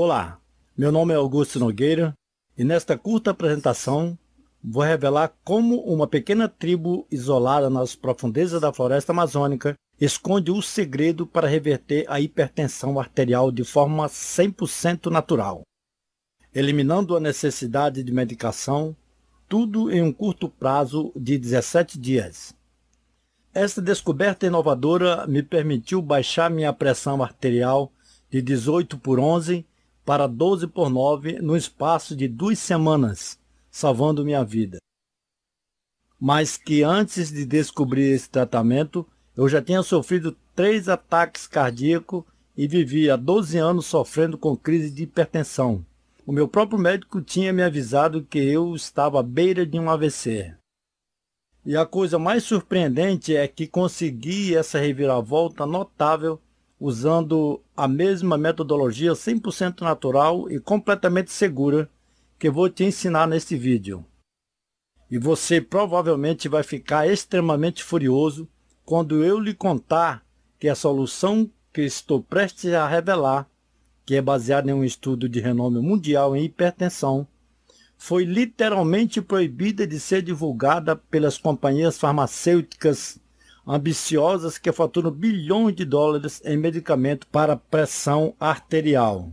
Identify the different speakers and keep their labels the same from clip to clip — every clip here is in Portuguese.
Speaker 1: Olá, meu nome é Augusto Nogueira e nesta curta apresentação vou revelar como uma pequena tribo isolada nas profundezas da floresta amazônica esconde o segredo para reverter a hipertensão arterial de forma 100% natural, eliminando a necessidade de medicação, tudo em um curto prazo de 17 dias. Esta descoberta inovadora me permitiu baixar minha pressão arterial de 18 por 11 para 12 por 9 no espaço de duas semanas, salvando minha vida. Mas que antes de descobrir esse tratamento, eu já tinha sofrido três ataques cardíacos e vivia há 12 anos sofrendo com crise de hipertensão. O meu próprio médico tinha me avisado que eu estava à beira de um AVC. E a coisa mais surpreendente é que consegui essa reviravolta notável usando a mesma metodologia 100% natural e completamente segura que vou te ensinar neste vídeo. E você provavelmente vai ficar extremamente furioso quando eu lhe contar que a solução que estou prestes a revelar, que é baseada em um estudo de renome mundial em hipertensão, foi literalmente proibida de ser divulgada pelas companhias farmacêuticas ambiciosas que faturam bilhões de dólares em medicamento para pressão arterial.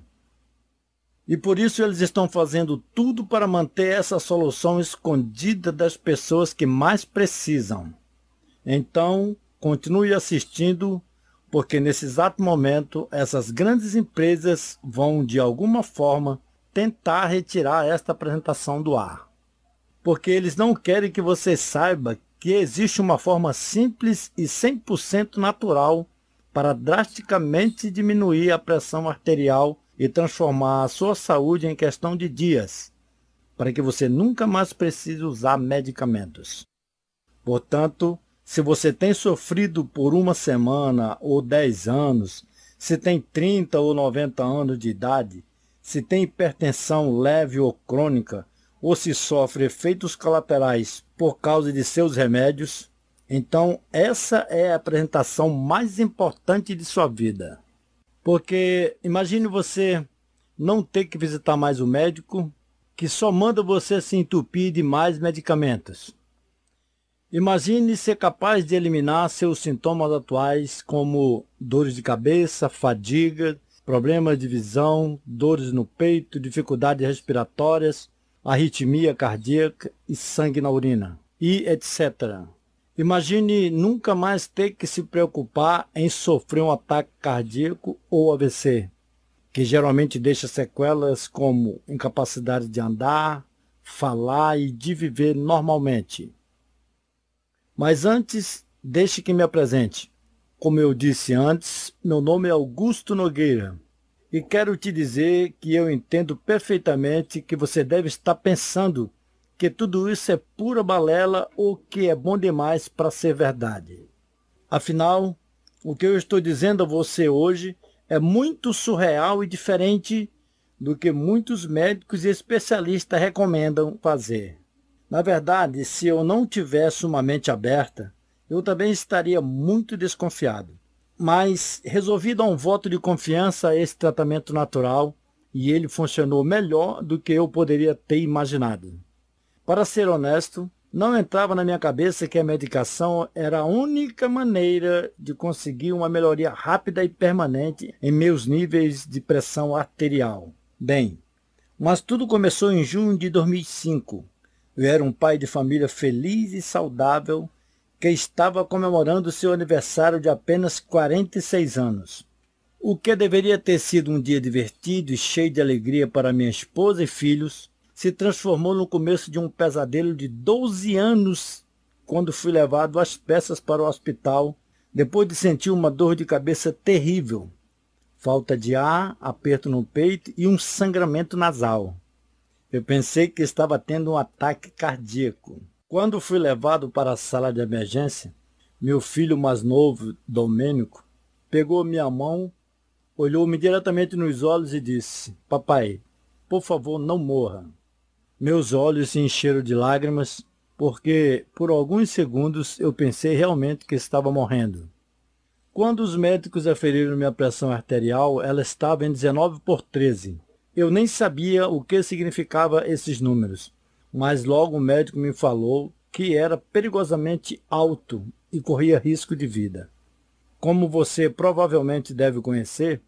Speaker 1: E por isso eles estão fazendo tudo para manter essa solução escondida das pessoas que mais precisam. Então, continue assistindo, porque nesse exato momento essas grandes empresas vão de alguma forma tentar retirar esta apresentação do ar. Porque eles não querem que você saiba que existe uma forma simples e 100% natural para drasticamente diminuir a pressão arterial e transformar a sua saúde em questão de dias, para que você nunca mais precise usar medicamentos. Portanto, se você tem sofrido por uma semana ou 10 anos, se tem 30 ou 90 anos de idade, se tem hipertensão leve ou crônica, ou se sofre efeitos colaterais por causa de seus remédios. Então, essa é a apresentação mais importante de sua vida. Porque imagine você não ter que visitar mais o médico, que só manda você se entupir de mais medicamentos. Imagine ser capaz de eliminar seus sintomas atuais, como dores de cabeça, fadiga, problemas de visão, dores no peito, dificuldades respiratórias, arritmia cardíaca e sangue na urina, e etc. Imagine nunca mais ter que se preocupar em sofrer um ataque cardíaco ou AVC, que geralmente deixa sequelas como incapacidade de andar, falar e de viver normalmente. Mas antes, deixe que me apresente. Como eu disse antes, meu nome é Augusto Nogueira. E quero te dizer que eu entendo perfeitamente que você deve estar pensando que tudo isso é pura balela ou que é bom demais para ser verdade. Afinal, o que eu estou dizendo a você hoje é muito surreal e diferente do que muitos médicos e especialistas recomendam fazer. Na verdade, se eu não tivesse uma mente aberta, eu também estaria muito desconfiado mas resolvido a um voto de confiança a esse tratamento natural e ele funcionou melhor do que eu poderia ter imaginado. Para ser honesto, não entrava na minha cabeça que a medicação era a única maneira de conseguir uma melhoria rápida e permanente em meus níveis de pressão arterial. Bem, mas tudo começou em junho de 2005. Eu era um pai de família feliz e saudável que estava comemorando seu aniversário de apenas 46 anos. O que deveria ter sido um dia divertido e cheio de alegria para minha esposa e filhos, se transformou no começo de um pesadelo de 12 anos quando fui levado às peças para o hospital, depois de sentir uma dor de cabeça terrível, falta de ar, aperto no peito e um sangramento nasal. Eu pensei que estava tendo um ataque cardíaco. Quando fui levado para a sala de emergência, meu filho mais novo, Domênico, pegou minha mão, olhou-me diretamente nos olhos e disse: Papai, por favor, não morra. Meus olhos se encheram de lágrimas, porque por alguns segundos eu pensei realmente que estava morrendo. Quando os médicos aferiram minha pressão arterial, ela estava em 19 por 13. Eu nem sabia o que significava esses números mas logo o médico me falou que era perigosamente alto e corria risco de vida. Como você provavelmente deve conhecer,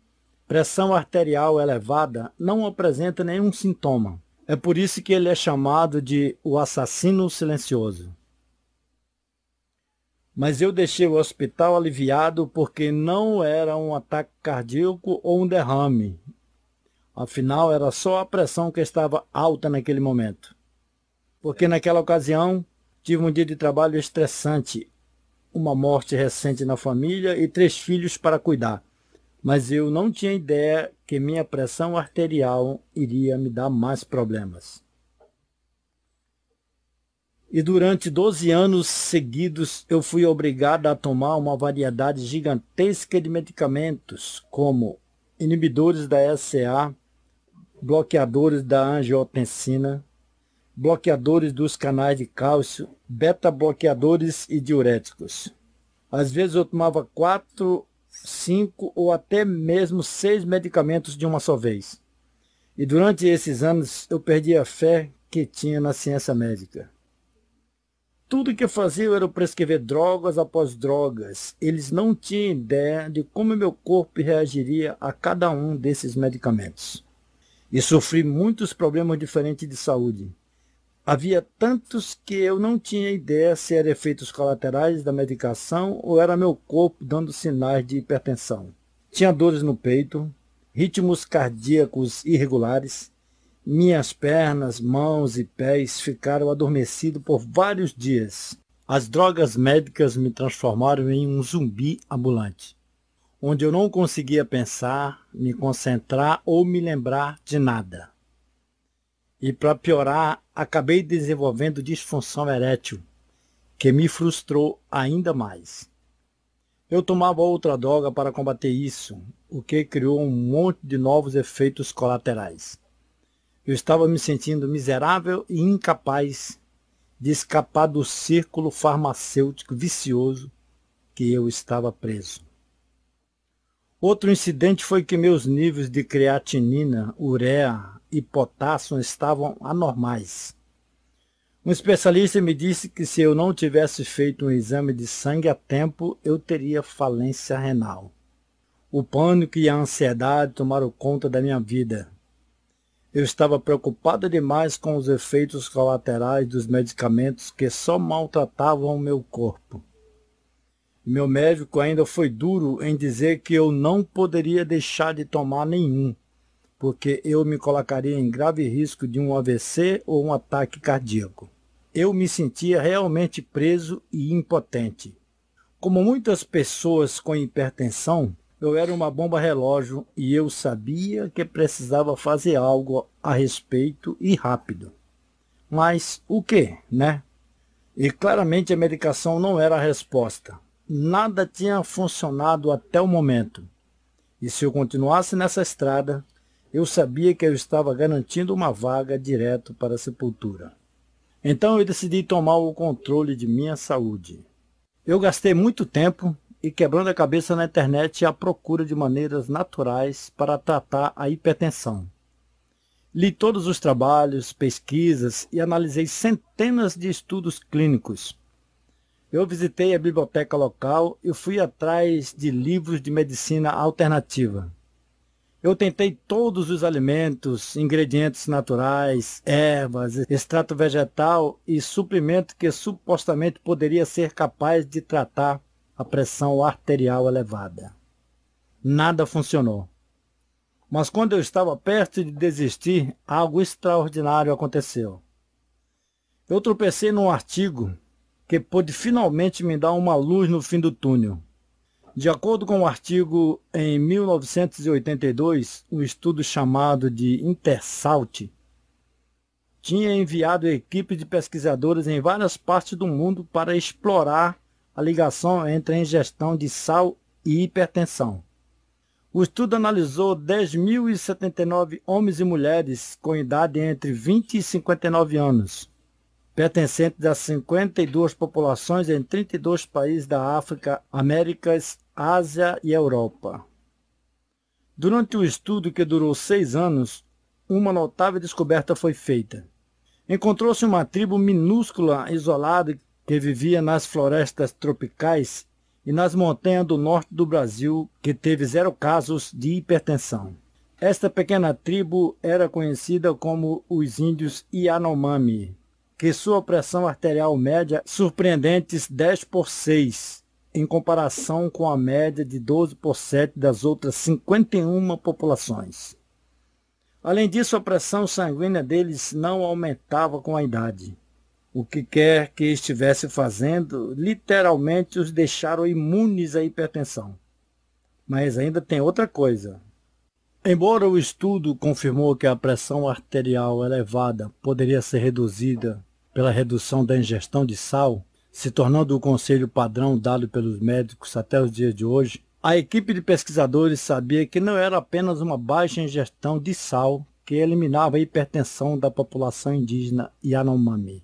Speaker 1: pressão arterial elevada não apresenta nenhum sintoma. É por isso que ele é chamado de o assassino silencioso. Mas eu deixei o hospital aliviado porque não era um ataque cardíaco ou um derrame. Afinal, era só a pressão que estava alta naquele momento porque naquela ocasião tive um dia de trabalho estressante, uma morte recente na família e três filhos para cuidar. Mas eu não tinha ideia que minha pressão arterial iria me dar mais problemas. E durante 12 anos seguidos eu fui obrigada a tomar uma variedade gigantesca de medicamentos, como inibidores da SA, bloqueadores da angiotensina, bloqueadores dos canais de cálcio, beta-bloqueadores e diuréticos. Às vezes eu tomava quatro, cinco ou até mesmo seis medicamentos de uma só vez. E durante esses anos eu perdi a fé que tinha na ciência médica. Tudo que eu fazia era prescrever drogas após drogas. Eles não tinham ideia de como meu corpo reagiria a cada um desses medicamentos. E sofri muitos problemas diferentes de saúde. Havia tantos que eu não tinha ideia se eram efeitos colaterais da medicação ou era meu corpo dando sinais de hipertensão. Tinha dores no peito, ritmos cardíacos irregulares, minhas pernas, mãos e pés ficaram adormecidos por vários dias. As drogas médicas me transformaram em um zumbi ambulante, onde eu não conseguia pensar, me concentrar ou me lembrar de nada. E para piorar, acabei desenvolvendo disfunção erétil, que me frustrou ainda mais. Eu tomava outra droga para combater isso, o que criou um monte de novos efeitos colaterais. Eu estava me sentindo miserável e incapaz de escapar do círculo farmacêutico vicioso que eu estava preso. Outro incidente foi que meus níveis de creatinina, ureia, e potássio estavam anormais. Um especialista me disse que se eu não tivesse feito um exame de sangue a tempo, eu teria falência renal. O pânico e a ansiedade tomaram conta da minha vida. Eu estava preocupada demais com os efeitos colaterais dos medicamentos que só maltratavam o meu corpo. Meu médico ainda foi duro em dizer que eu não poderia deixar de tomar nenhum porque eu me colocaria em grave risco de um AVC ou um ataque cardíaco. Eu me sentia realmente preso e impotente. Como muitas pessoas com hipertensão, eu era uma bomba relógio e eu sabia que precisava fazer algo a respeito e rápido. Mas o que, né? E claramente a medicação não era a resposta. Nada tinha funcionado até o momento. E se eu continuasse nessa estrada, eu sabia que eu estava garantindo uma vaga direto para a sepultura. Então eu decidi tomar o controle de minha saúde. Eu gastei muito tempo e quebrando a cabeça na internet à procura de maneiras naturais para tratar a hipertensão. Li todos os trabalhos, pesquisas e analisei centenas de estudos clínicos. Eu visitei a biblioteca local e fui atrás de livros de medicina alternativa. Eu tentei todos os alimentos, ingredientes naturais, ervas, extrato vegetal e suplemento que supostamente poderia ser capaz de tratar a pressão arterial elevada. Nada funcionou. Mas quando eu estava perto de desistir, algo extraordinário aconteceu. Eu tropecei num artigo que pôde finalmente me dar uma luz no fim do túnel. De acordo com um artigo em 1982, um estudo chamado de Intersalt tinha enviado equipe de pesquisadores em várias partes do mundo para explorar a ligação entre a ingestão de sal e hipertensão. O estudo analisou 10.079 homens e mulheres com idade entre 20 e 59 anos, pertencentes a 52 populações em 32 países da África, Américas Ásia e Europa. Durante o um estudo que durou seis anos, uma notável descoberta foi feita. Encontrou-se uma tribo minúscula isolada que vivia nas florestas tropicais e nas montanhas do norte do Brasil, que teve zero casos de hipertensão. Esta pequena tribo era conhecida como os índios Yanomami, que sua pressão arterial média surpreendentes 10 por 6 em comparação com a média de 12% das outras 51 populações. Além disso, a pressão sanguínea deles não aumentava com a idade. O que quer que estivesse fazendo, literalmente os deixaram imunes à hipertensão. Mas ainda tem outra coisa. Embora o estudo confirmou que a pressão arterial elevada poderia ser reduzida pela redução da ingestão de sal, se tornando o conselho padrão dado pelos médicos até os dias de hoje, a equipe de pesquisadores sabia que não era apenas uma baixa ingestão de sal que eliminava a hipertensão da população indígena Yanomami,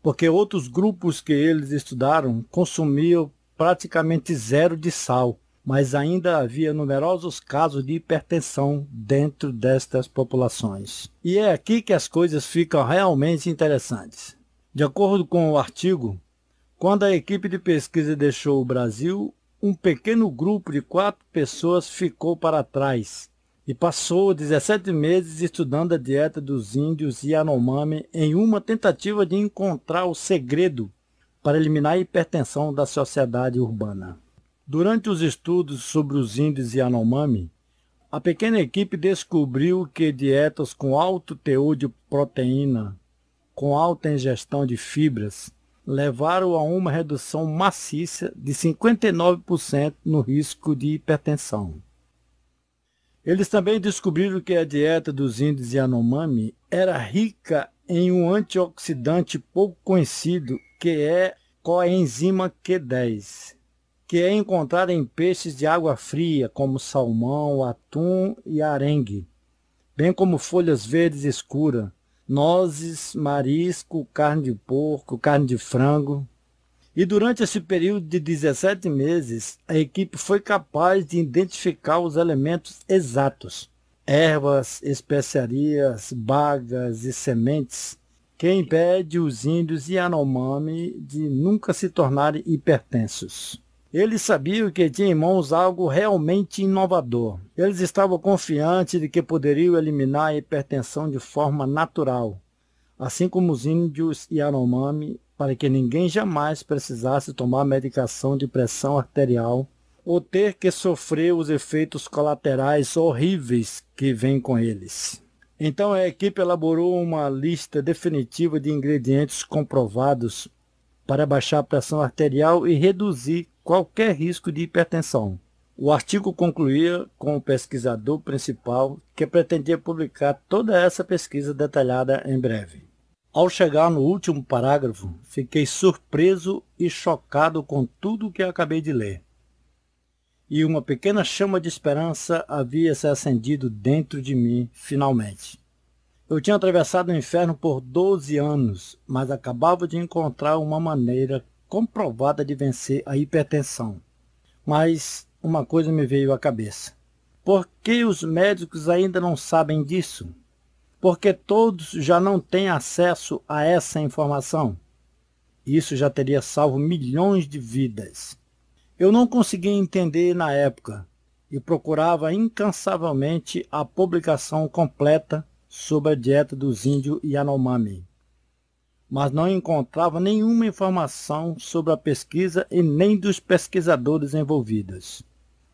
Speaker 1: porque outros grupos que eles estudaram consumiam praticamente zero de sal, mas ainda havia numerosos casos de hipertensão dentro destas populações. E é aqui que as coisas ficam realmente interessantes. De acordo com o artigo, quando a equipe de pesquisa deixou o Brasil, um pequeno grupo de quatro pessoas ficou para trás e passou 17 meses estudando a dieta dos índios Yanomami em uma tentativa de encontrar o segredo para eliminar a hipertensão da sociedade urbana. Durante os estudos sobre os índios Yanomami, a pequena equipe descobriu que dietas com alto teor de proteína, com alta ingestão de fibras, levaram a uma redução maciça de 59% no risco de hipertensão. Eles também descobriram que a dieta dos índios Yanomami era rica em um antioxidante pouco conhecido que é coenzima Q10, que é encontrada em peixes de água fria como salmão, atum e arengue, bem como folhas verdes escuras, nozes, marisco, carne de porco, carne de frango. E durante esse período de 17 meses, a equipe foi capaz de identificar os elementos exatos, ervas, especiarias, bagas e sementes, que impede os índios e Anomami de nunca se tornarem hipertensos. Eles sabiam que tinham em mãos algo realmente inovador. Eles estavam confiantes de que poderiam eliminar a hipertensão de forma natural, assim como os índios Yanomami, para que ninguém jamais precisasse tomar medicação de pressão arterial ou ter que sofrer os efeitos colaterais horríveis que vêm com eles. Então a equipe elaborou uma lista definitiva de ingredientes comprovados para baixar a pressão arterial e reduzir qualquer risco de hipertensão. O artigo concluía com o pesquisador principal, que pretendia publicar toda essa pesquisa detalhada em breve. Ao chegar no último parágrafo, fiquei surpreso e chocado com tudo o que acabei de ler. E uma pequena chama de esperança havia se acendido dentro de mim, finalmente. Eu tinha atravessado o inferno por 12 anos, mas acabava de encontrar uma maneira comprovada de vencer a hipertensão. Mas uma coisa me veio à cabeça. Por que os médicos ainda não sabem disso? Porque todos já não têm acesso a essa informação. Isso já teria salvo milhões de vidas. Eu não conseguia entender na época e procurava incansavelmente a publicação completa sobre a dieta dos índios Yanomami mas não encontrava nenhuma informação sobre a pesquisa e nem dos pesquisadores envolvidos.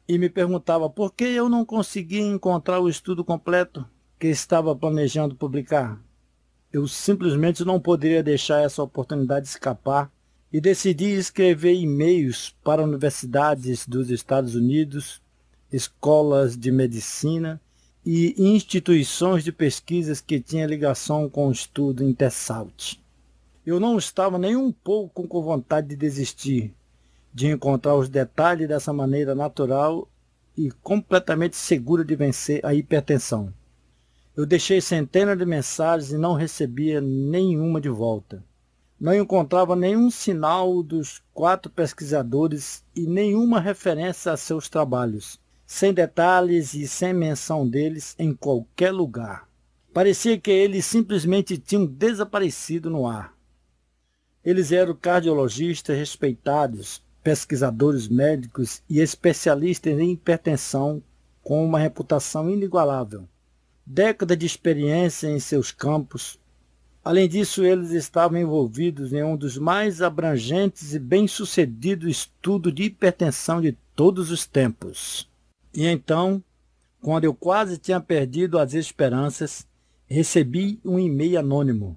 Speaker 1: E me perguntava por que eu não conseguia encontrar o estudo completo que estava planejando publicar. Eu simplesmente não poderia deixar essa oportunidade escapar e decidi escrever e-mails para universidades dos Estados Unidos, escolas de medicina e instituições de pesquisas que tinham ligação com o estudo Intersalt. Eu não estava nem um pouco com vontade de desistir, de encontrar os detalhes dessa maneira natural e completamente segura de vencer a hipertensão. Eu deixei centenas de mensagens e não recebia nenhuma de volta. Não encontrava nenhum sinal dos quatro pesquisadores e nenhuma referência a seus trabalhos, sem detalhes e sem menção deles em qualquer lugar. Parecia que eles simplesmente tinham desaparecido no ar. Eles eram cardiologistas respeitados, pesquisadores médicos e especialistas em hipertensão com uma reputação inigualável. Década de experiência em seus campos. Além disso, eles estavam envolvidos em um dos mais abrangentes e bem sucedidos estudos de hipertensão de todos os tempos. E então, quando eu quase tinha perdido as esperanças, recebi um e-mail anônimo.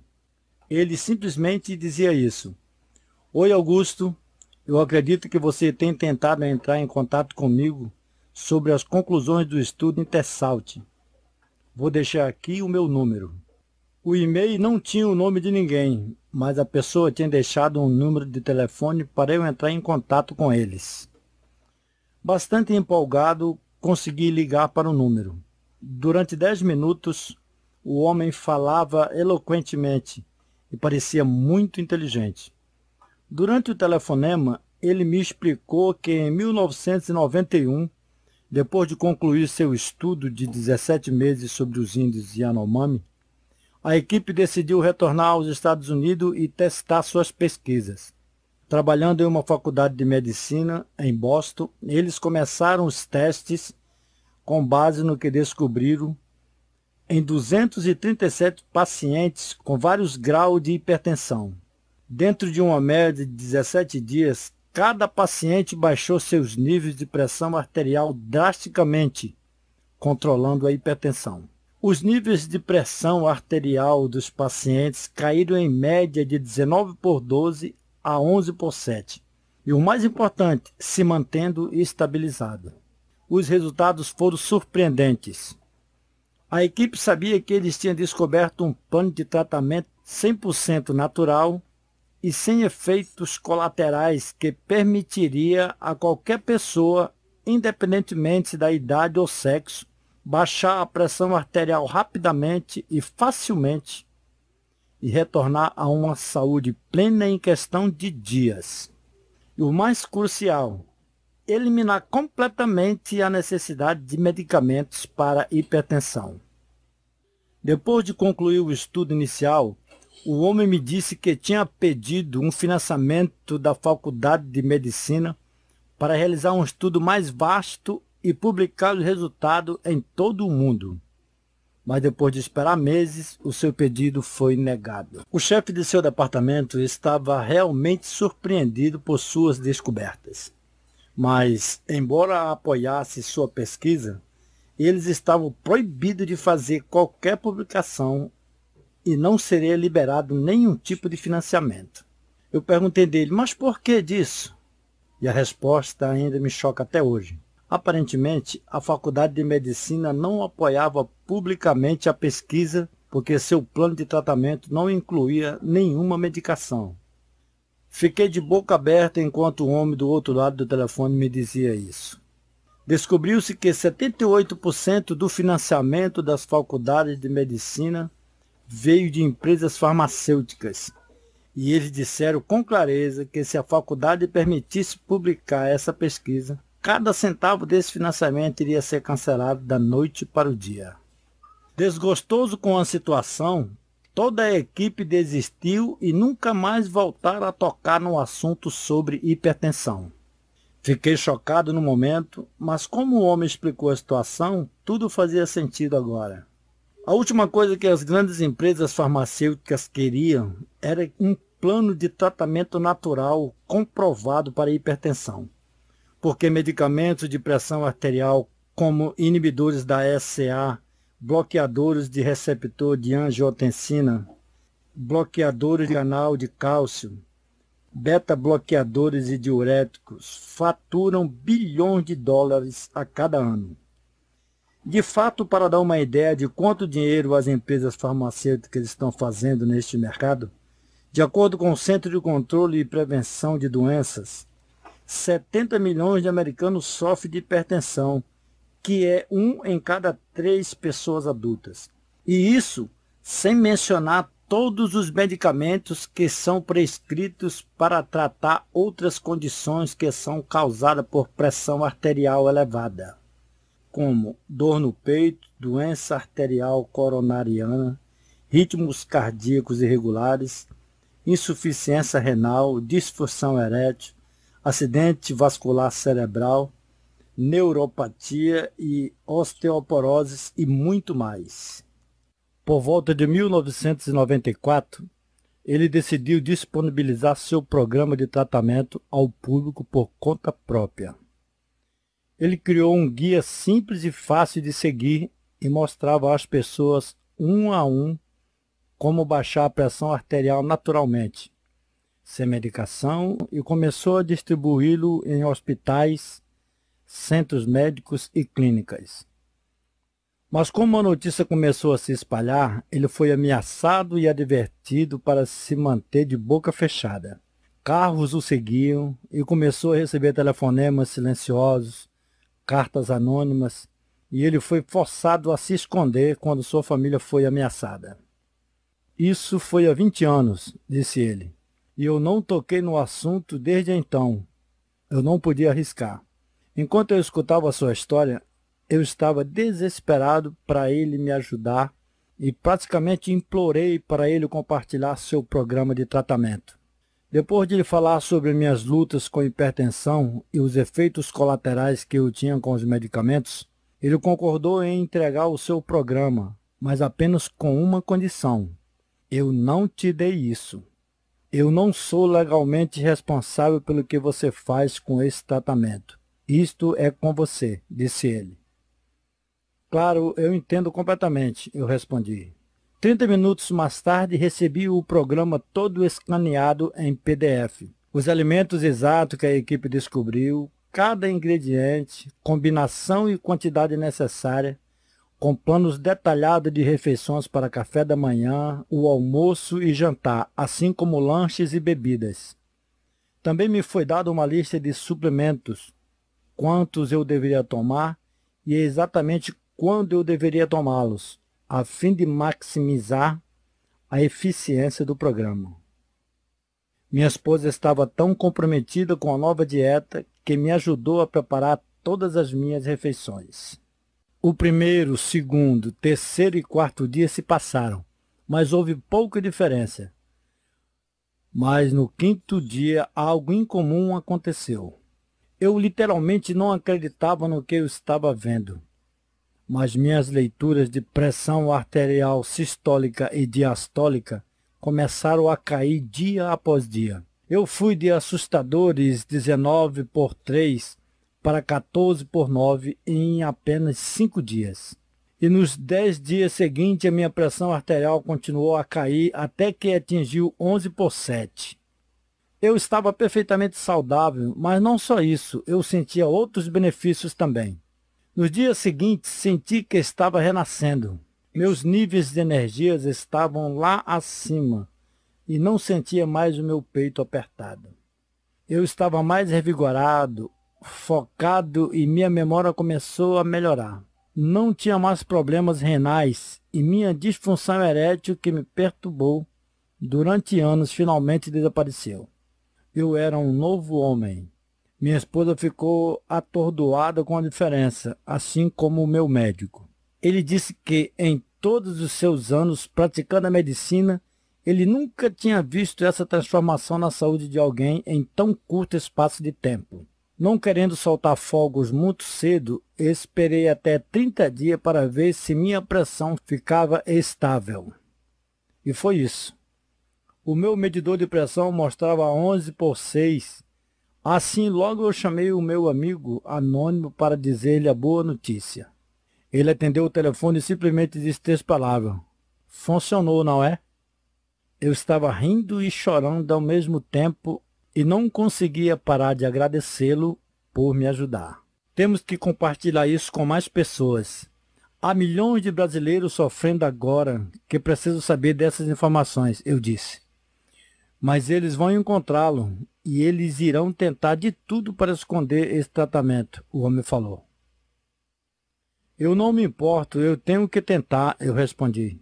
Speaker 1: Ele simplesmente dizia isso. Oi, Augusto. Eu acredito que você tem tentado entrar em contato comigo sobre as conclusões do estudo Intersalt. Vou deixar aqui o meu número. O e-mail não tinha o nome de ninguém, mas a pessoa tinha deixado um número de telefone para eu entrar em contato com eles. Bastante empolgado, consegui ligar para o número. Durante dez minutos, o homem falava eloquentemente, e parecia muito inteligente. Durante o telefonema, ele me explicou que em 1991, depois de concluir seu estudo de 17 meses sobre os índios Yanomami, a equipe decidiu retornar aos Estados Unidos e testar suas pesquisas. Trabalhando em uma faculdade de medicina em Boston, eles começaram os testes com base no que descobriram em 237 pacientes com vários graus de hipertensão. Dentro de uma média de 17 dias, cada paciente baixou seus níveis de pressão arterial drasticamente, controlando a hipertensão. Os níveis de pressão arterial dos pacientes caíram em média de 19 por 12 a 11 por 7, e o mais importante, se mantendo estabilizado. Os resultados foram surpreendentes. A equipe sabia que eles tinham descoberto um plano de tratamento 100% natural e sem efeitos colaterais que permitiria a qualquer pessoa, independentemente da idade ou sexo, baixar a pressão arterial rapidamente e facilmente e retornar a uma saúde plena em questão de dias. E o mais crucial, eliminar completamente a necessidade de medicamentos para hipertensão. Depois de concluir o estudo inicial, o homem me disse que tinha pedido um financiamento da Faculdade de Medicina para realizar um estudo mais vasto e publicar o resultado em todo o mundo. Mas depois de esperar meses, o seu pedido foi negado. O chefe de seu departamento estava realmente surpreendido por suas descobertas. Mas, embora apoiasse sua pesquisa, eles estavam proibidos de fazer qualquer publicação e não seria liberado nenhum tipo de financiamento. Eu perguntei dele, mas por que disso? E a resposta ainda me choca até hoje. Aparentemente, a Faculdade de Medicina não apoiava publicamente a pesquisa porque seu plano de tratamento não incluía nenhuma medicação. Fiquei de boca aberta enquanto o homem do outro lado do telefone me dizia isso. Descobriu-se que 78% do financiamento das faculdades de medicina veio de empresas farmacêuticas. E eles disseram com clareza que se a faculdade permitisse publicar essa pesquisa, cada centavo desse financiamento iria ser cancelado da noite para o dia. Desgostoso com a situação, Toda a equipe desistiu e nunca mais voltaram a tocar no assunto sobre hipertensão. Fiquei chocado no momento, mas como o homem explicou a situação, tudo fazia sentido agora. A última coisa que as grandes empresas farmacêuticas queriam era um plano de tratamento natural comprovado para a hipertensão, porque medicamentos de pressão arterial como inibidores da SA bloqueadores de receptor de angiotensina, bloqueadores de canal de cálcio, beta-bloqueadores e diuréticos faturam bilhões de dólares a cada ano. De fato, para dar uma ideia de quanto dinheiro as empresas farmacêuticas estão fazendo neste mercado, de acordo com o Centro de Controle e Prevenção de Doenças, 70 milhões de americanos sofrem de hipertensão que é um em cada três pessoas adultas. E isso sem mencionar todos os medicamentos que são prescritos para tratar outras condições que são causadas por pressão arterial elevada, como dor no peito, doença arterial coronariana, ritmos cardíacos irregulares, insuficiência renal, disfunção erétil, acidente vascular cerebral, neuropatia e osteoporoses e muito mais. Por volta de 1994, ele decidiu disponibilizar seu programa de tratamento ao público por conta própria. Ele criou um guia simples e fácil de seguir e mostrava às pessoas, um a um, como baixar a pressão arterial naturalmente, sem medicação, e começou a distribuí-lo em hospitais centros médicos e clínicas. Mas como a notícia começou a se espalhar, ele foi ameaçado e advertido para se manter de boca fechada. Carros o seguiam e começou a receber telefonemas silenciosos, cartas anônimas, e ele foi forçado a se esconder quando sua família foi ameaçada. Isso foi há 20 anos, disse ele, e eu não toquei no assunto desde então. Eu não podia arriscar. Enquanto eu escutava a sua história, eu estava desesperado para ele me ajudar e praticamente implorei para ele compartilhar seu programa de tratamento. Depois de lhe falar sobre minhas lutas com hipertensão e os efeitos colaterais que eu tinha com os medicamentos, ele concordou em entregar o seu programa, mas apenas com uma condição. Eu não te dei isso. Eu não sou legalmente responsável pelo que você faz com esse tratamento. Isto é com você, disse ele. Claro, eu entendo completamente, eu respondi. Trinta minutos mais tarde, recebi o programa todo escaneado em PDF. Os alimentos exatos que a equipe descobriu, cada ingrediente, combinação e quantidade necessária, com planos detalhados de refeições para café da manhã, o almoço e jantar, assim como lanches e bebidas. Também me foi dada uma lista de suplementos, quantos eu deveria tomar e é exatamente quando eu deveria tomá-los, a fim de maximizar a eficiência do programa. Minha esposa estava tão comprometida com a nova dieta que me ajudou a preparar todas as minhas refeições. O primeiro, segundo, terceiro e quarto dia se passaram, mas houve pouca diferença. Mas no quinto dia algo incomum aconteceu. Eu literalmente não acreditava no que eu estava vendo, mas minhas leituras de pressão arterial sistólica e diastólica começaram a cair dia após dia. Eu fui de assustadores 19 por 3 para 14 por 9 em apenas 5 dias. E nos 10 dias seguintes a minha pressão arterial continuou a cair até que atingiu 11 por 7. Eu estava perfeitamente saudável, mas não só isso, eu sentia outros benefícios também. Nos dias seguintes, senti que estava renascendo. Meus níveis de energias estavam lá acima e não sentia mais o meu peito apertado. Eu estava mais revigorado, focado e minha memória começou a melhorar. Não tinha mais problemas renais e minha disfunção erétil que me perturbou durante anos finalmente desapareceu eu era um novo homem. Minha esposa ficou atordoada com a diferença, assim como o meu médico. Ele disse que em todos os seus anos praticando a medicina, ele nunca tinha visto essa transformação na saúde de alguém em tão curto espaço de tempo. Não querendo soltar fogos muito cedo, esperei até 30 dias para ver se minha pressão ficava estável. E foi isso o meu medidor de pressão mostrava 11 por 6. Assim, logo eu chamei o meu amigo anônimo para dizer-lhe a boa notícia. Ele atendeu o telefone e simplesmente disse três palavras. Funcionou, não é? Eu estava rindo e chorando ao mesmo tempo e não conseguia parar de agradecê-lo por me ajudar. Temos que compartilhar isso com mais pessoas. Há milhões de brasileiros sofrendo agora que precisam saber dessas informações, eu disse mas eles vão encontrá-lo e eles irão tentar de tudo para esconder esse tratamento, o homem falou. Eu não me importo, eu tenho que tentar, eu respondi.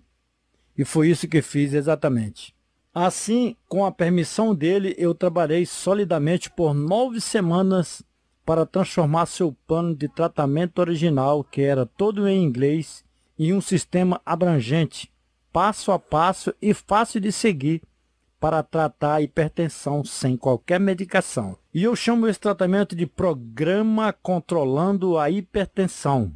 Speaker 1: E foi isso que fiz exatamente. Assim, com a permissão dele, eu trabalhei solidamente por nove semanas para transformar seu plano de tratamento original, que era todo em inglês, em um sistema abrangente, passo a passo e fácil de seguir para tratar a hipertensão sem qualquer medicação. E eu chamo esse tratamento de Programa Controlando a Hipertensão.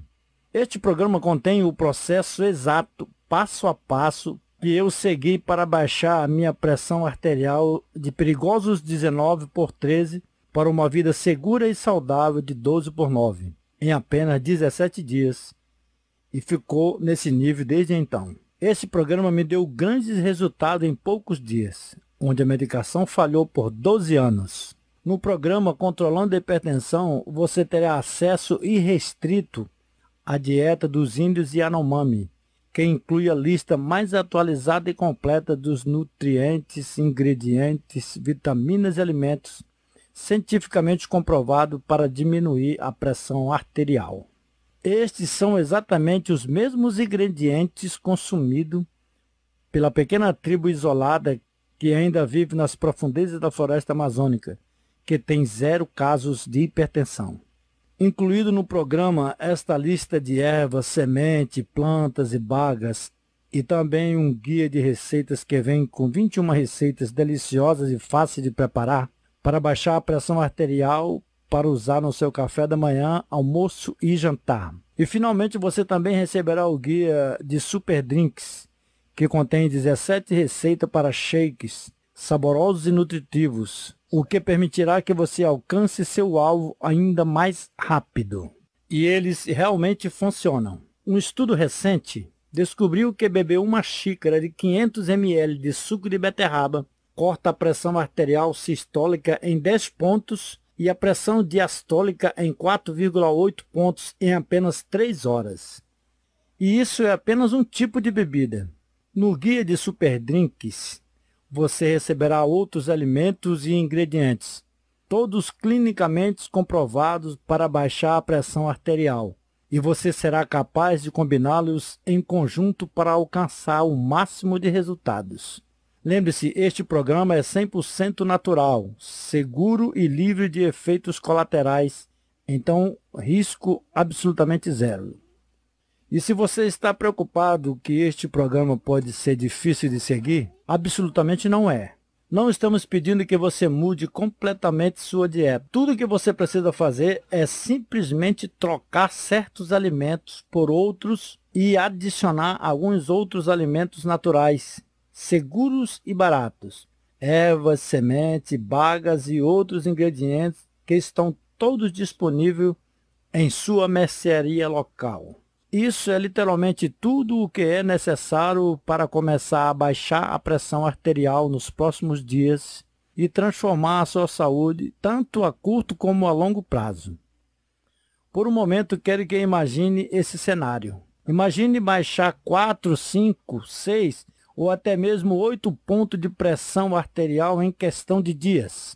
Speaker 1: Este programa contém o processo exato, passo a passo, que eu segui para baixar a minha pressão arterial de perigosos 19 por 13 para uma vida segura e saudável de 12 por 9, em apenas 17 dias, e ficou nesse nível desde então. Esse programa me deu grandes resultados em poucos dias, onde a medicação falhou por 12 anos. No programa Controlando a Hipertensão, você terá acesso irrestrito à dieta dos índios Yanomami, que inclui a lista mais atualizada e completa dos nutrientes, ingredientes, vitaminas e alimentos cientificamente comprovado para diminuir a pressão arterial. Estes são exatamente os mesmos ingredientes consumidos pela pequena tribo isolada que ainda vive nas profundezas da floresta amazônica, que tem zero casos de hipertensão. Incluído no programa esta lista de ervas, semente, plantas e bagas, e também um guia de receitas que vem com 21 receitas deliciosas e fáceis de preparar para baixar a pressão arterial, para usar no seu café da manhã, almoço e jantar. E finalmente você também receberá o guia de Super Drinks, que contém 17 receitas para shakes saborosos e nutritivos, o que permitirá que você alcance seu alvo ainda mais rápido. E eles realmente funcionam. Um estudo recente descobriu que beber uma xícara de 500 ml de suco de beterraba corta a pressão arterial sistólica em 10 pontos e a pressão diastólica em 4,8 pontos em apenas 3 horas. E isso é apenas um tipo de bebida. No guia de superdrinks, você receberá outros alimentos e ingredientes, todos clinicamente comprovados para baixar a pressão arterial, e você será capaz de combiná-los em conjunto para alcançar o máximo de resultados. Lembre-se, este programa é 100% natural, seguro e livre de efeitos colaterais, então risco absolutamente zero. E se você está preocupado que este programa pode ser difícil de seguir, absolutamente não é. Não estamos pedindo que você mude completamente sua dieta. Tudo que você precisa fazer é simplesmente trocar certos alimentos por outros e adicionar alguns outros alimentos naturais seguros e baratos. Ervas, semente, bagas e outros ingredientes que estão todos disponíveis em sua mercearia local. Isso é literalmente tudo o que é necessário para começar a baixar a pressão arterial nos próximos dias e transformar a sua saúde tanto a curto como a longo prazo. Por um momento, quero que imagine esse cenário. Imagine baixar 4, 5, 6 ou até mesmo 8 pontos de pressão arterial em questão de dias.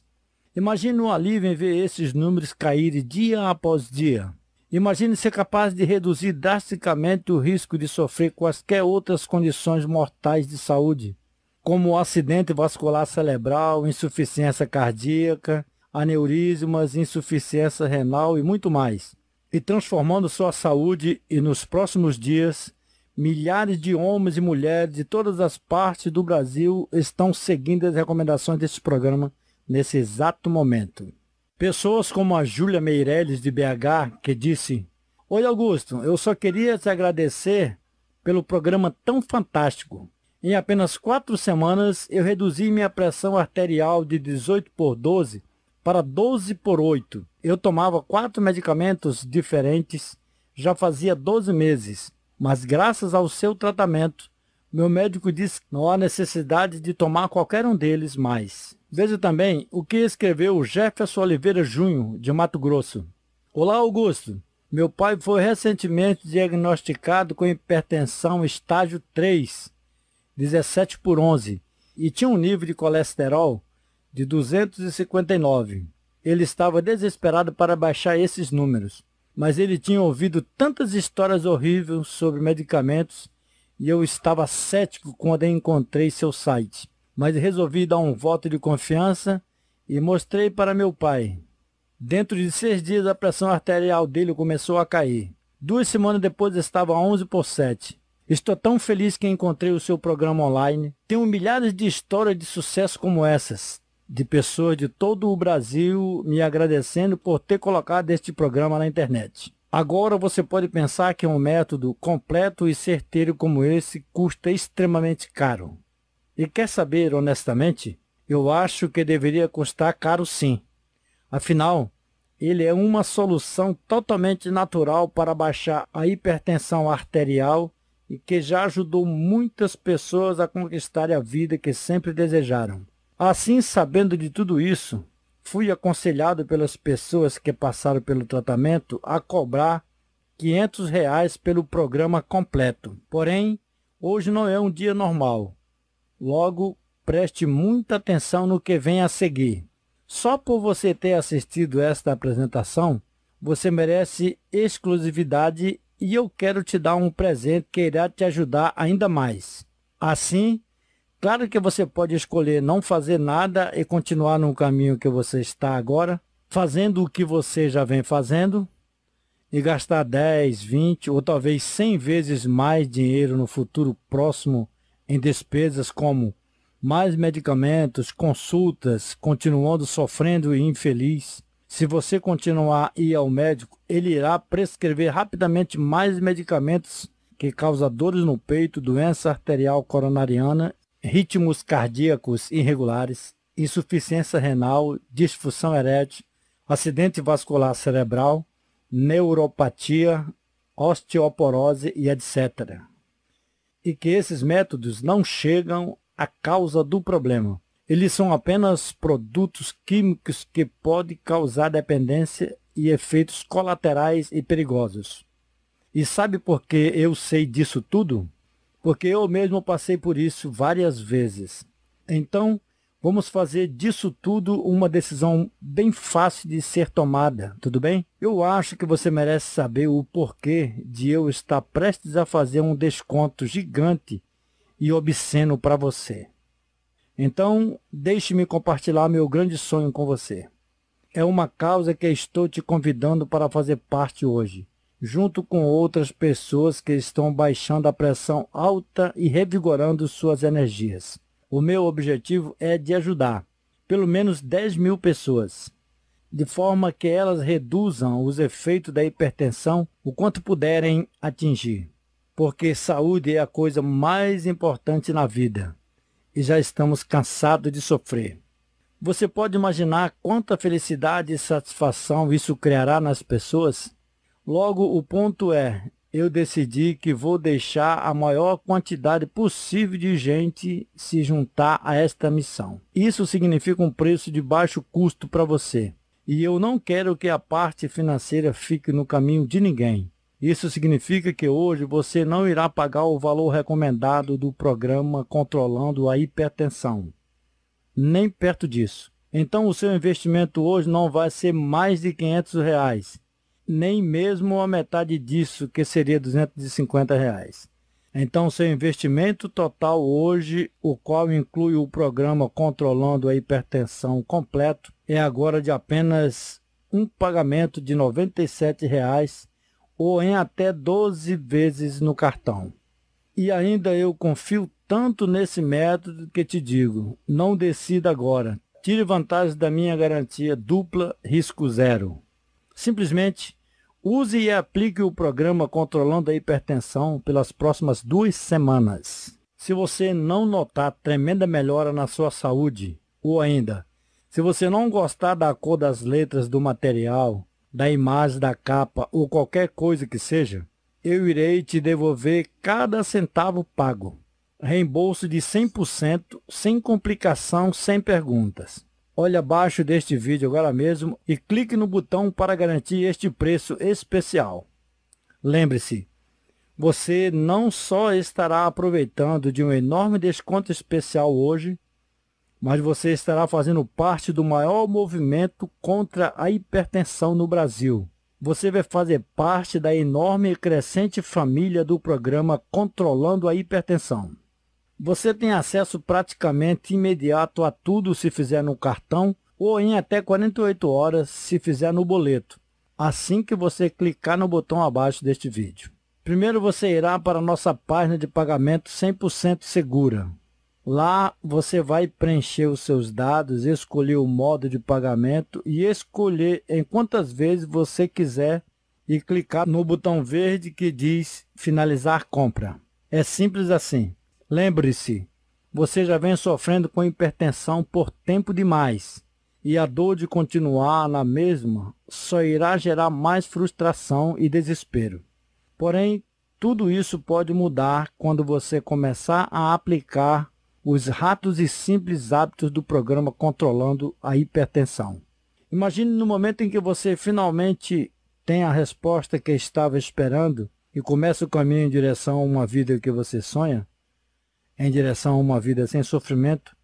Speaker 1: Imagine um alívio em ver esses números caírem dia após dia. Imagine ser capaz de reduzir drasticamente o risco de sofrer quaisquer outras condições mortais de saúde, como acidente vascular cerebral, insuficiência cardíaca, aneurismas, insuficiência renal e muito mais. E transformando sua saúde e nos próximos dias Milhares de homens e mulheres de todas as partes do Brasil estão seguindo as recomendações desse programa nesse exato momento. Pessoas como a Júlia Meirelles de BH, que disse: Oi, Augusto, eu só queria te agradecer pelo programa tão fantástico. Em apenas quatro semanas, eu reduzi minha pressão arterial de 18 por 12 para 12 por 8. Eu tomava quatro medicamentos diferentes já fazia 12 meses mas graças ao seu tratamento, meu médico diz que não há necessidade de tomar qualquer um deles mais. Veja também o que escreveu Jefferson Oliveira Junho, de Mato Grosso. Olá, Augusto. Meu pai foi recentemente diagnosticado com hipertensão estágio 3, 17 por 11, e tinha um nível de colesterol de 259. Ele estava desesperado para baixar esses números mas ele tinha ouvido tantas histórias horríveis sobre medicamentos e eu estava cético quando encontrei seu site. Mas resolvi dar um voto de confiança e mostrei para meu pai. Dentro de seis dias, a pressão arterial dele começou a cair. Duas semanas depois, estava 11 por 7. Estou tão feliz que encontrei o seu programa online. Tenho milhares de histórias de sucesso como essas de pessoas de todo o Brasil me agradecendo por ter colocado este programa na internet. Agora você pode pensar que é um método completo e certeiro como esse custa extremamente caro. E quer saber, honestamente, eu acho que deveria custar caro sim. Afinal, ele é uma solução totalmente natural para baixar a hipertensão arterial e que já ajudou muitas pessoas a conquistarem a vida que sempre desejaram. Assim, sabendo de tudo isso, fui aconselhado pelas pessoas que passaram pelo tratamento a cobrar 500 reais pelo programa completo. Porém, hoje não é um dia normal. Logo, preste muita atenção no que vem a seguir. Só por você ter assistido esta apresentação, você merece exclusividade e eu quero te dar um presente que irá te ajudar ainda mais. Assim, Claro que você pode escolher não fazer nada e continuar no caminho que você está agora, fazendo o que você já vem fazendo e gastar 10, 20 ou talvez 100 vezes mais dinheiro no futuro próximo em despesas como mais medicamentos, consultas, continuando sofrendo e infeliz. Se você continuar a ir ao médico, ele irá prescrever rapidamente mais medicamentos que causa dores no peito, doença arterial coronariana ritmos cardíacos irregulares, insuficiência renal, disfunção erétil, acidente vascular cerebral, neuropatia, osteoporose e etc. E que esses métodos não chegam à causa do problema. Eles são apenas produtos químicos que podem causar dependência e efeitos colaterais e perigosos. E sabe por que eu sei disso tudo? porque eu mesmo passei por isso várias vezes. Então, Vamos fazer disso tudo uma decisão bem fácil de ser tomada, tudo bem? Eu acho que você merece saber o porquê de eu estar prestes a fazer um desconto gigante e obsceno para você. Então, deixe-me compartilhar meu grande sonho com você. É uma causa que estou te convidando para fazer parte hoje junto com outras pessoas que estão baixando a pressão alta e revigorando suas energias. O meu objetivo é de ajudar pelo menos 10 mil pessoas, de forma que elas reduzam os efeitos da hipertensão o quanto puderem atingir, porque saúde é a coisa mais importante na vida e já estamos cansados de sofrer. Você pode imaginar quanta felicidade e satisfação isso criará nas pessoas? Logo, o ponto é, eu decidi que vou deixar a maior quantidade possível de gente se juntar a esta missão. Isso significa um preço de baixo custo para você. E eu não quero que a parte financeira fique no caminho de ninguém. Isso significa que hoje você não irá pagar o valor recomendado do programa controlando a hipertensão. Nem perto disso. Então o seu investimento hoje não vai ser mais de 500 reais nem mesmo a metade disso, que seria 250 reais. Então, seu investimento total hoje, o qual inclui o programa Controlando a Hipertensão Completo, é agora de apenas um pagamento de R$ 97,00 ou em até 12 vezes no cartão. E ainda eu confio tanto nesse método que te digo, não decida agora. Tire vantagem da minha garantia dupla risco zero. Simplesmente Use e aplique o programa Controlando a Hipertensão pelas próximas duas semanas. Se você não notar tremenda melhora na sua saúde, ou ainda, se você não gostar da cor das letras do material, da imagem da capa ou qualquer coisa que seja, eu irei te devolver cada centavo pago. Reembolso de 100%, sem complicação, sem perguntas. Olhe abaixo deste vídeo agora mesmo e clique no botão para garantir este preço especial. Lembre-se, você não só estará aproveitando de um enorme desconto especial hoje, mas você estará fazendo parte do maior movimento contra a hipertensão no Brasil. Você vai fazer parte da enorme e crescente família do programa Controlando a Hipertensão. Você tem acesso praticamente imediato a tudo se fizer no cartão ou em até 48 horas se fizer no boleto, assim que você clicar no botão abaixo deste vídeo. Primeiro você irá para nossa página de pagamento 100% segura. Lá você vai preencher os seus dados, escolher o modo de pagamento e escolher em quantas vezes você quiser e clicar no botão verde que diz finalizar compra. É simples assim. Lembre-se, você já vem sofrendo com hipertensão por tempo demais e a dor de continuar na mesma só irá gerar mais frustração e desespero. Porém, tudo isso pode mudar quando você começar a aplicar os ratos e simples hábitos do programa controlando a hipertensão. Imagine no momento em que você finalmente tem a resposta que estava esperando e começa o caminho em direção a uma vida que você sonha, em direção a uma vida sem sofrimento,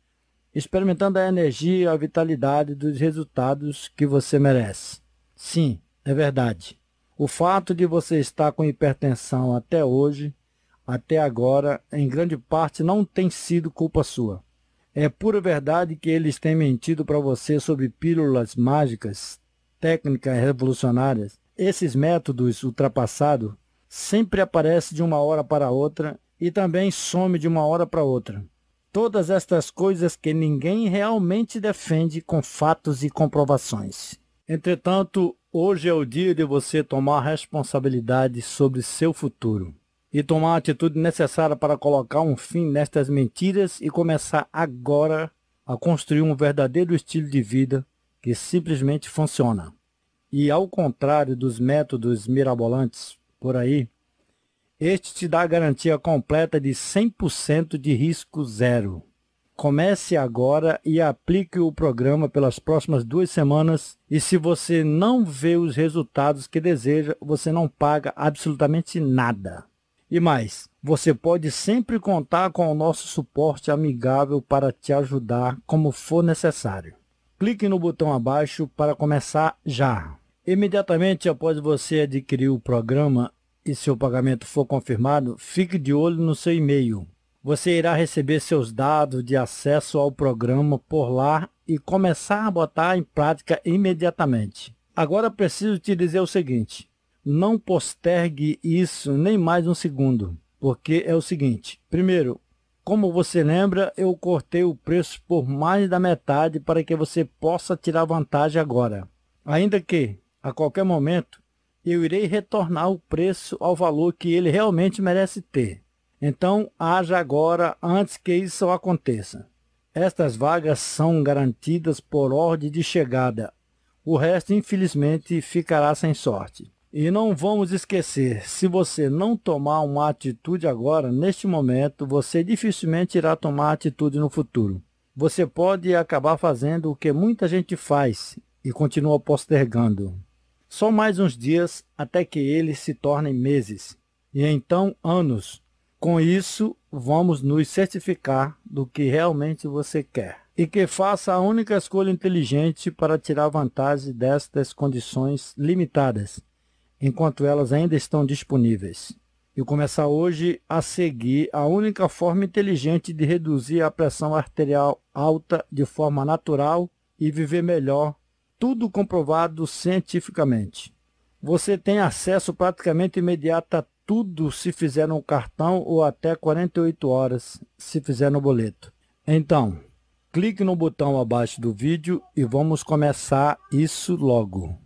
Speaker 1: experimentando a energia e a vitalidade dos resultados que você merece. Sim, é verdade. O fato de você estar com hipertensão até hoje, até agora, em grande parte não tem sido culpa sua. É pura verdade que eles têm mentido para você sobre pílulas mágicas, técnicas revolucionárias. Esses métodos ultrapassados sempre aparecem de uma hora para outra e também some de uma hora para outra. Todas estas coisas que ninguém realmente defende com fatos e comprovações. Entretanto, hoje é o dia de você tomar responsabilidade sobre seu futuro e tomar a atitude necessária para colocar um fim nestas mentiras e começar agora a construir um verdadeiro estilo de vida que simplesmente funciona. E ao contrário dos métodos mirabolantes por aí, este te dá a garantia completa de 100% de risco zero. Comece agora e aplique o programa pelas próximas duas semanas. E se você não vê os resultados que deseja, você não paga absolutamente nada. E mais, você pode sempre contar com o nosso suporte amigável para te ajudar como for necessário. Clique no botão abaixo para começar já. Imediatamente após você adquirir o programa, e seu pagamento for confirmado, fique de olho no seu e-mail. Você irá receber seus dados de acesso ao programa por lá e começar a botar em prática imediatamente. Agora preciso te dizer o seguinte: não postergue isso nem mais um segundo, porque é o seguinte: primeiro, como você lembra, eu cortei o preço por mais da metade para que você possa tirar vantagem agora. Ainda que, a qualquer momento, eu irei retornar o preço ao valor que ele realmente merece ter. Então, haja agora antes que isso aconteça. Estas vagas são garantidas por ordem de chegada. O resto, infelizmente, ficará sem sorte. E não vamos esquecer, se você não tomar uma atitude agora, neste momento, você dificilmente irá tomar atitude no futuro. Você pode acabar fazendo o que muita gente faz e continua postergando. Só mais uns dias até que eles se tornem meses, e então anos. Com isso, vamos nos certificar do que realmente você quer e que faça a única escolha inteligente para tirar vantagem destas condições limitadas, enquanto elas ainda estão disponíveis. E começar hoje a seguir a única forma inteligente de reduzir a pressão arterial alta de forma natural e viver melhor tudo comprovado cientificamente. Você tem acesso praticamente imediato a tudo se fizer no cartão ou até 48 horas se fizer no boleto. Então, clique no botão abaixo do vídeo e vamos começar isso logo.